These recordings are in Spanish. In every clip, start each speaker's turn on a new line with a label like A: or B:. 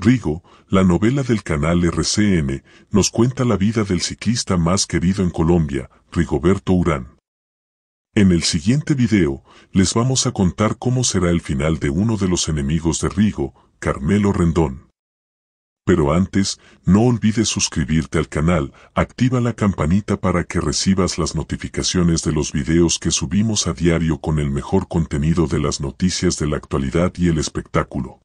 A: Rigo, la novela del canal RCN, nos cuenta la vida del ciclista más querido en Colombia, Rigoberto Urán. En el siguiente video, les vamos a contar cómo será el final de uno de los enemigos de Rigo, Carmelo Rendón. Pero antes, no olvides suscribirte al canal, activa la campanita para que recibas las notificaciones de los videos que subimos a diario con el mejor contenido de las noticias de la actualidad y el espectáculo.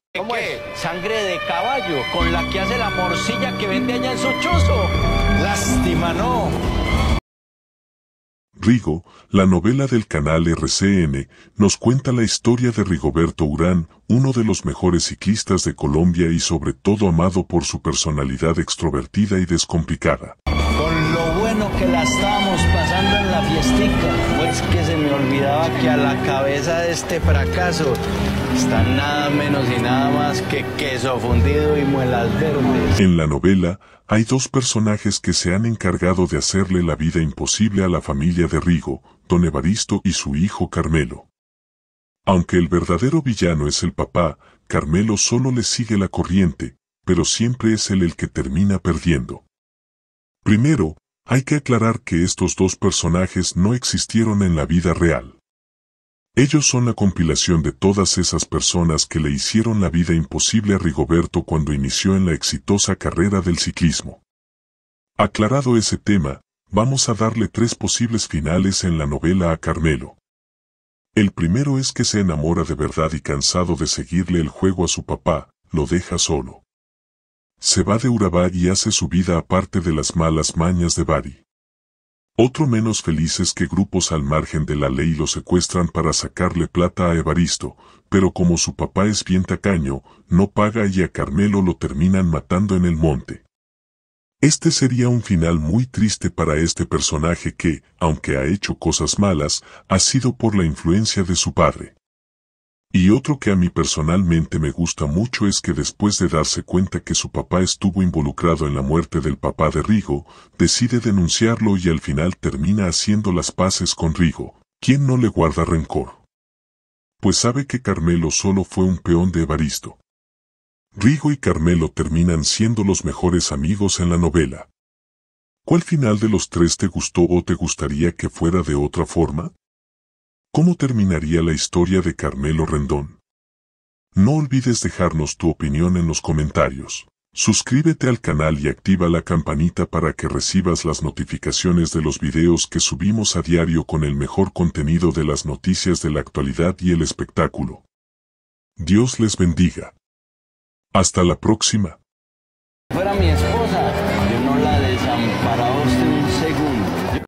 A: Sangre de caballo, con la que hace la morcilla que vende allá en Lástima, no. Rigo, la novela del canal RCN, nos cuenta la historia de Rigoberto Urán, uno de los mejores ciclistas de Colombia y sobre todo amado por su personalidad extrovertida y descomplicada. Con lo bueno que la estábamos pasando en la fiestica, pues que se me olvidaba que a la cabeza de este fracaso está nada menos y que queso fundido y En la novela, hay dos personajes que se han encargado de hacerle la vida imposible a la familia de Rigo, don Evaristo y su hijo Carmelo. Aunque el verdadero villano es el papá, Carmelo solo le sigue la corriente, pero siempre es él el que termina perdiendo. Primero, hay que aclarar que estos dos personajes no existieron en la vida real. Ellos son la compilación de todas esas personas que le hicieron la vida imposible a Rigoberto cuando inició en la exitosa carrera del ciclismo. Aclarado ese tema, vamos a darle tres posibles finales en la novela a Carmelo. El primero es que se enamora de verdad y cansado de seguirle el juego a su papá, lo deja solo. Se va de Urabá y hace su vida aparte de las malas mañas de Bari. Otro menos felices que grupos al margen de la ley lo secuestran para sacarle plata a Evaristo, pero como su papá es bien tacaño, no paga y a Carmelo lo terminan matando en el monte. Este sería un final muy triste para este personaje que, aunque ha hecho cosas malas, ha sido por la influencia de su padre. Y otro que a mí personalmente me gusta mucho es que después de darse cuenta que su papá estuvo involucrado en la muerte del papá de Rigo, decide denunciarlo y al final termina haciendo las paces con Rigo, quien no le guarda rencor. Pues sabe que Carmelo solo fue un peón de Evaristo. Rigo y Carmelo terminan siendo los mejores amigos en la novela. ¿Cuál final de los tres te gustó o te gustaría que fuera de otra forma? ¿Cómo terminaría la historia de Carmelo Rendón? No olvides dejarnos tu opinión en los comentarios. Suscríbete al canal y activa la campanita para que recibas las notificaciones de los videos que subimos a diario con el mejor contenido de las noticias de la actualidad y el espectáculo. Dios les bendiga. Hasta la próxima.